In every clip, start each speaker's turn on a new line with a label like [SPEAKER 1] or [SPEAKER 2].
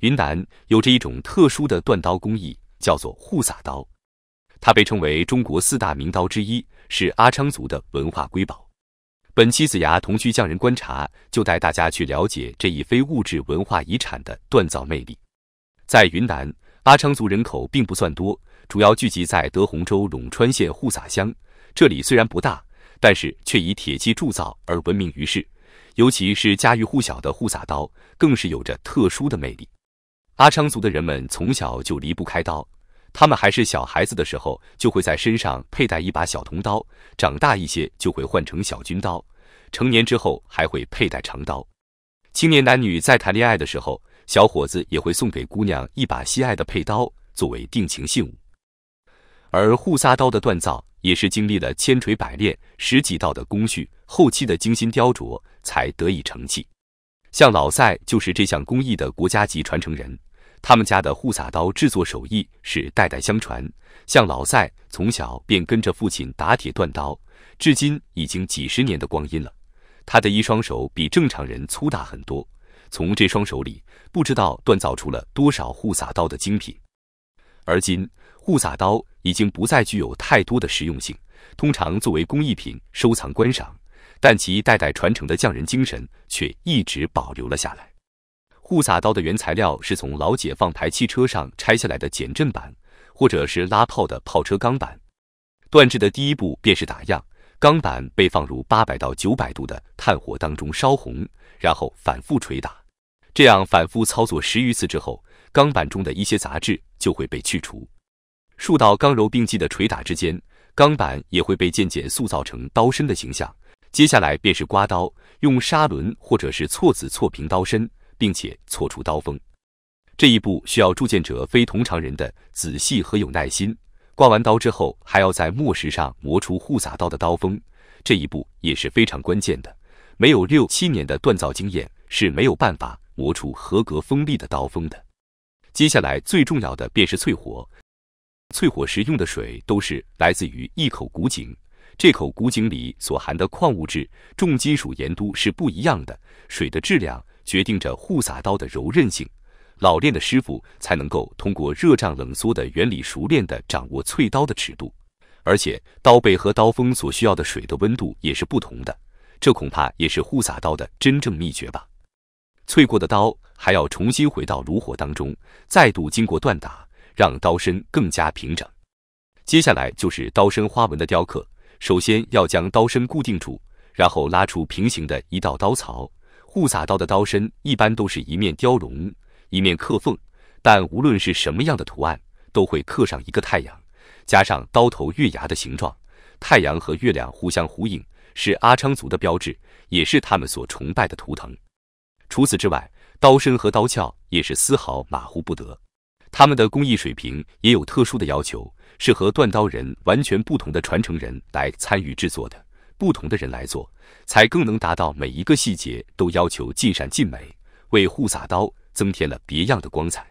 [SPEAKER 1] 云南有着一种特殊的锻刀工艺，叫做护撒刀，它被称为中国四大名刀之一，是阿昌族的文化瑰宝。本期子牙同居匠人观察就带大家去了解这一非物质文化遗产的锻造魅力。在云南，阿昌族人口并不算多，主要聚集在德宏州陇川县护撒乡。这里虽然不大，但是却以铁器铸造而闻名于世，尤其是家喻户晓的护撒刀，更是有着特殊的魅力。阿昌族的人们从小就离不开刀。他们还是小孩子的时候，就会在身上佩戴一把小铜刀，长大一些就会换成小军刀，成年之后还会佩戴长刀。青年男女在谈恋爱的时候，小伙子也会送给姑娘一把心爱的佩刀作为定情信物。而护撒刀的锻造也是经历了千锤百炼、十几道的工序后期的精心雕琢才得以成器。像老赛就是这项工艺的国家级传承人。他们家的护洒刀制作手艺是代代相传，像老赛从小便跟着父亲打铁锻刀，至今已经几十年的光阴了。他的一双手比正常人粗大很多，从这双手里不知道锻造出了多少护洒刀的精品。而今，护洒刀已经不再具有太多的实用性，通常作为工艺品收藏观赏，但其代代传承的匠人精神却一直保留了下来。护洒刀的原材料是从老解放牌汽车上拆下来的减震板，或者是拉炮的炮车钢板。锻制的第一步便是打样，钢板被放入八百到九百度的炭火当中烧红，然后反复捶打。这样反复操作十余次之后，钢板中的一些杂质就会被去除。数道刚柔并济的锤打之间，钢板也会被渐渐塑造成刀身的形象。接下来便是刮刀，用砂轮或者是锉子锉平刀身。并且挫出刀锋，这一步需要铸剑者非同常人的仔细和有耐心。刮完刀之后，还要在磨石上磨出护洒刀的刀锋，这一步也是非常关键的。没有六七年的锻造经验是没有办法磨出合格锋利的刀锋的。接下来最重要的便是淬火，淬火时用的水都是来自于一口古井，这口古井里所含的矿物质、重金属盐都是不一样的，水的质量。决定着护洒刀的柔韧性，老练的师傅才能够通过热胀冷缩的原理，熟练地掌握淬刀的尺度。而且刀背和刀锋所需要的水的温度也是不同的，这恐怕也是护洒刀的真正秘诀吧。淬过的刀还要重新回到炉火当中，再度经过锻打，让刀身更加平整。接下来就是刀身花纹的雕刻，首先要将刀身固定住，然后拉出平行的一道刀槽。固洒刀的刀身一般都是一面雕龙，一面刻凤，但无论是什么样的图案，都会刻上一个太阳，加上刀头月牙的形状，太阳和月亮互相呼应，是阿昌族的标志，也是他们所崇拜的图腾。除此之外，刀身和刀鞘也是丝毫马虎不得，他们的工艺水平也有特殊的要求，是和锻刀人完全不同的传承人来参与制作的。不同的人来做，才更能达到每一个细节都要求尽善尽美，为护洒刀增添了别样的光彩。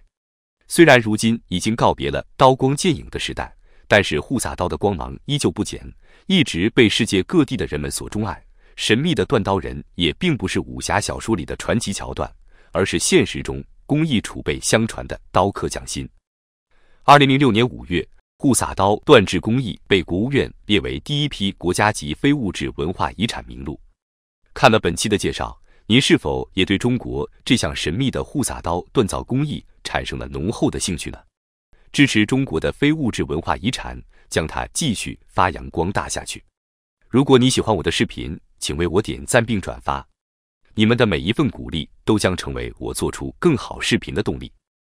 [SPEAKER 1] 虽然如今已经告别了刀光剑影的时代，但是护洒刀的光芒依旧不减，一直被世界各地的人们所钟爱。神秘的断刀人也并不是武侠小说里的传奇桥段，而是现实中工艺储备相传的刀客匠心。二零零六年五月。护撒刀锻制工艺被国务院列为第一批国家级非物质文化遗产名录。看了本期的介绍，您是否也对中国这项神秘的护撒刀锻造工艺产生了浓厚的兴趣呢？支持中国的非物质文化遗产，将它继续发扬光大下去。如果你喜欢我的视频，请为我点赞并转发，你们的每一份鼓励都将成为我做出更好视频的动力。